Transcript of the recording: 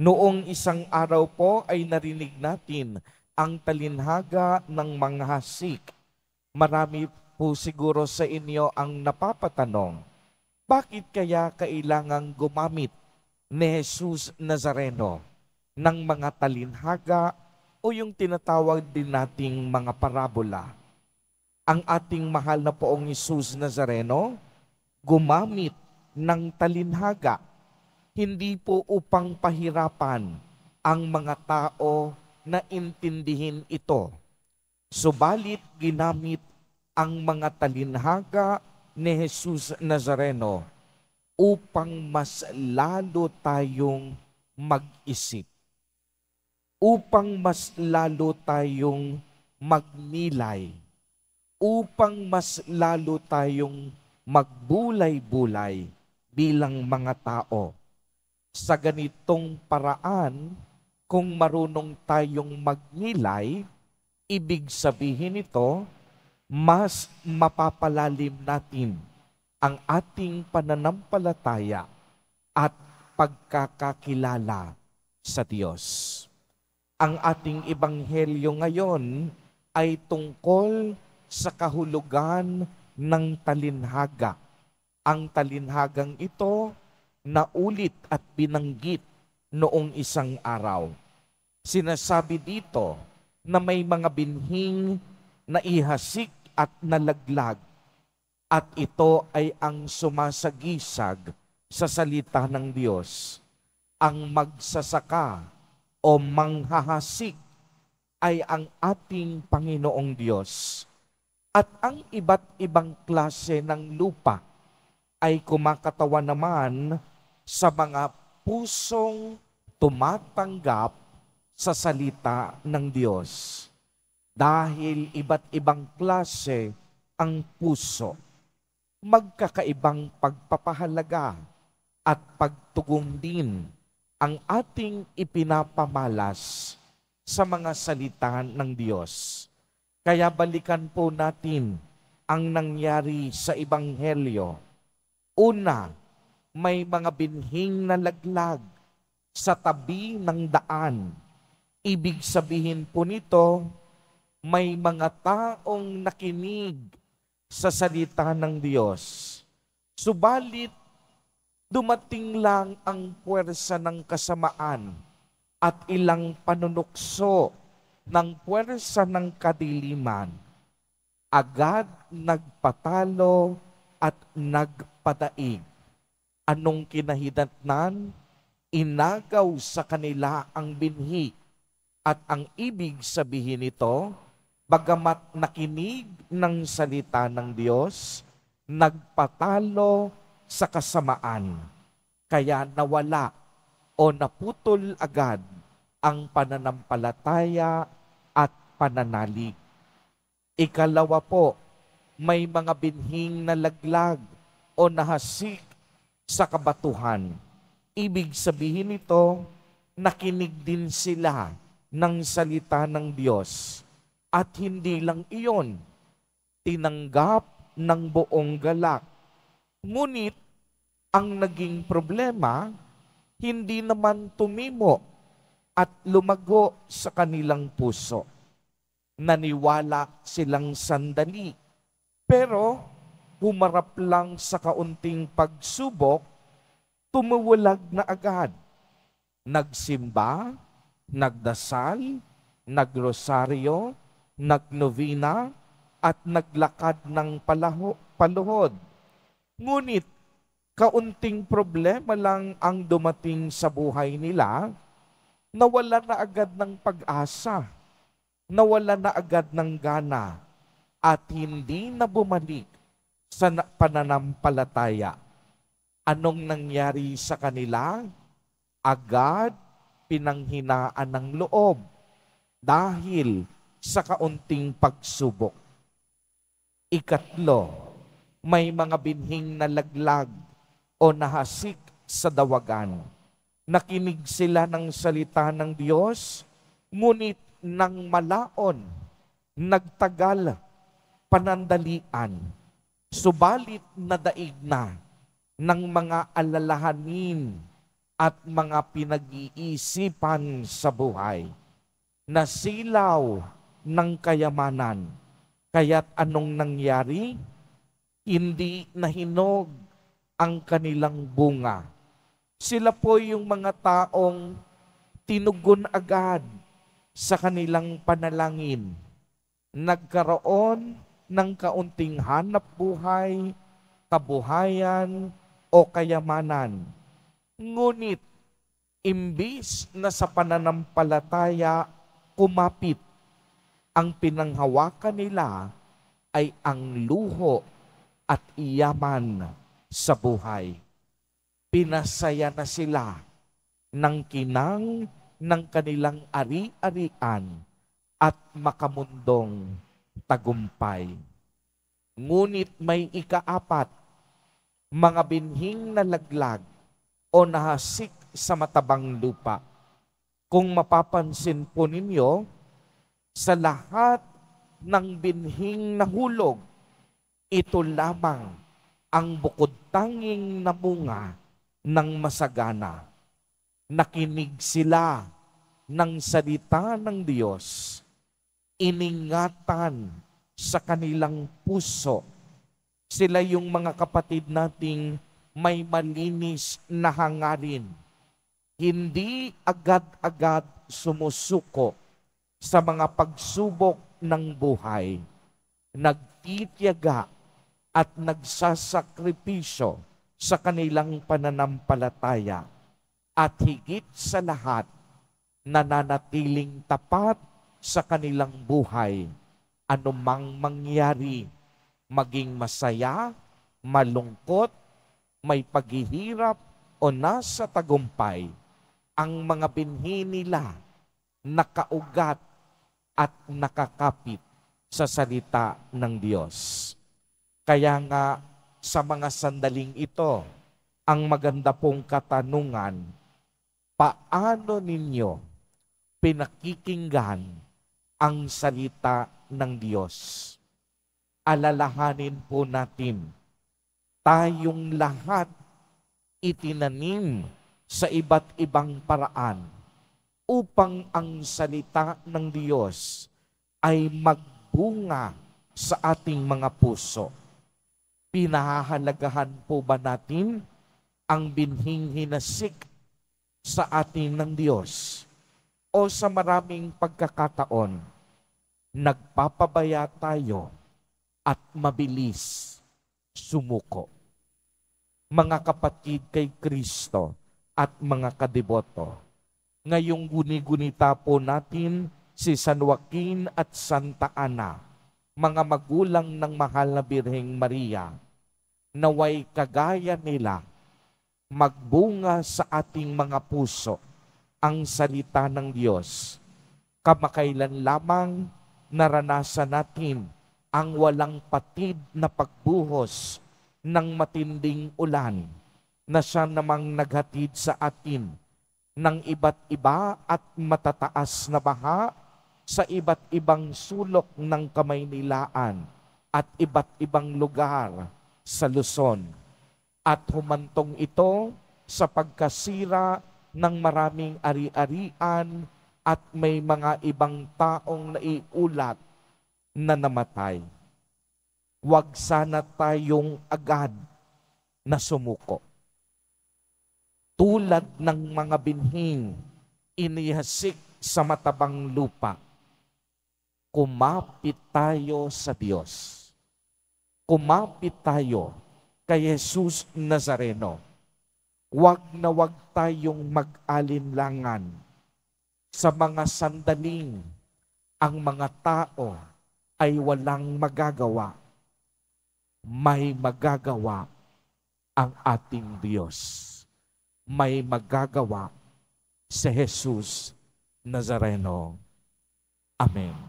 Noong isang araw po ay narinig natin ang talinhaga ng mga hasik. Marami po siguro sa inyo ang napapatanong, bakit kaya kailangang gumamit ni Jesus Nazareno ng mga talinhaga o yung tinatawag din nating mga parabola? Ang ating mahal na poong Jesus Nazareno gumamit ng talinhaga hindi po upang pahirapan ang mga tao na intindihin ito. Subalit ginamit ang mga talinhaga ni Jesus Nazareno upang mas lalo tayong mag-isip. Upang mas lalo tayong magnilay. Upang mas lalo tayong magbulay-bulay bilang mga tao sa ganitong paraan, kung marunong tayong magnilay, ibig sabihin ito, mas mapapalalim natin ang ating pananampalataya at pagkakakilala sa Diyos. Ang ating ebanghelyo ngayon ay tungkol sa kahulugan ng talinhaga. Ang talinhagang ito naulit at binanggit noong isang araw. Sinasabi dito na may mga binhing naihasik at nalaglag at ito ay ang sumasagisag sa salita ng Diyos. Ang magsasaka o manghahasik ay ang ating Panginoong Diyos. At ang iba't ibang klase ng lupa ay kumakatawa naman sa mga pusong tumatanggap sa salita ng Diyos. Dahil iba't ibang klase ang puso, magkakaibang pagpapahalaga at pagtugon din ang ating ipinapamalas sa mga salita ng Diyos. Kaya balikan po natin ang nangyari sa Ebanghelyo. Una, may mga binhing laglag sa tabi ng daan. Ibig sabihin po nito, may mga taong nakinig sa salita ng Diyos. Subalit, dumating lang ang puwersa ng kasamaan at ilang panunukso ng puwersa ng kadiliman. Agad nagpatalo at nagpadaig anong kinahidatnan, inagaw sa kanila ang binhi. At ang ibig sabihin nito, bagamat nakinig ng salita ng Diyos, nagpatalo sa kasamaan. Kaya nawala o naputol agad ang pananampalataya at pananalig. Ikalawa po, may mga binhing nalaglag o nahasik sa kabatuhan. Ibig sabihin nito, nakinig din sila ng salita ng Diyos. At hindi lang iyon, tinanggap ng buong galak. Ngunit, ang naging problema, hindi naman tumimo at lumago sa kanilang puso. Naniwala silang sandali. Pero, humarap lang sa kaunting pagsubok, tumuwalag na agad. Nagsimba, nagdasal, nagrosaryo, nagnovina, at naglakad ng palaho, paluhod. Ngunit, kaunting problema lang ang dumating sa buhay nila, nawala na agad ng pag-asa, nawala na agad ng gana, at hindi na bumalik sa pananampalataya. Anong nangyari sa kanila? Agad pinanghinaan ng loob dahil sa kaunting pagsubok. Ikatlo, may mga binhing nalaglag o nahasik sa dawagan. Nakinig sila ng salita ng Diyos, ngunit nang malaon, nagtagal, panandalian, Subalit nadaig na ng mga alalahanin at mga pinag-iisipan sa buhay na silaw ng kayamanan. Kaya't anong nangyari? Hindi nahinog ang kanilang bunga. Sila po yung mga taong tinugon agad sa kanilang panalangin. Nagkaroon ng kaunting hanap buhay, kabuhayan, o kayamanan. Ngunit, imbis na sa pananampalataya kumapit, ang pinanghawakan nila ay ang luho at iyaman sa buhay. Pinasaya na sila ng kinang ng kanilang ari-arian at makamundong tagumpay. Ngunit may ikaapat, mga binhing nalaglag o nahasik sa matabang lupa. Kung mapapansin po ninyo, sa lahat ng binhing nahulog, ito lamang ang bukod tanging na bunga ng masagana. Nakinig sila ng salita ng Diyos iningatan sa kanilang puso. Sila yung mga kapatid nating may malinis na hangarin. Hindi agad-agad sumusuko sa mga pagsubok ng buhay. Nagtitiyaga at nagsasakripisyo sa kanilang pananampalataya at higit sa lahat nananatiling tapat sa kanilang buhay, anumang mangyari, maging masaya, malungkot, may paghihirap o nasa tagumpay, ang mga binhi nila nakaugat at nakakapit sa salita ng Diyos. Kaya nga sa mga sandaling ito, ang maganda pong katanungan, paano ninyo pinakikinggan ang salita ng Diyos. Alalahanin po natin, tayong lahat itinanim sa iba't ibang paraan upang ang salita ng Diyos ay magbunga sa ating mga puso. Pinahahalagahan po ba natin ang binhing hinasik sa atin ng Diyos? o sa maraming pagkakataon, nagpapabaya tayo at mabilis sumuko. Mga kapatid kay Kristo at mga kadiboto, ngayong guni-gunita po natin si San Joaquin at Santa Ana, mga magulang ng mahal na Birheng Maria, naway kagaya nila magbunga sa ating mga puso ang salita ng Diyos. Kamakailan lamang naranasan natin ang walang patid na pagbuhos ng matinding ulan na siya namang naghatid sa atin ng iba't iba at matataas na baha sa iba't ibang sulok ng Kamaynilaan at iba't ibang lugar sa Luzon. At humantong ito sa pagkasira ng maraming ari-arian at may mga ibang taong naiulat na namatay. Huwag sana tayong agad na sumuko. Tulad ng mga binhing inihasik sa matabang lupa, kumapit tayo sa Diyos. Kumapit tayo kay Jesus Nazareno Huwag na huwag tayong mag-alinlangan sa mga sandaling ang mga tao ay walang magagawa. May magagawa ang ating Diyos. May magagawa si Jesus Nazareno. Amen.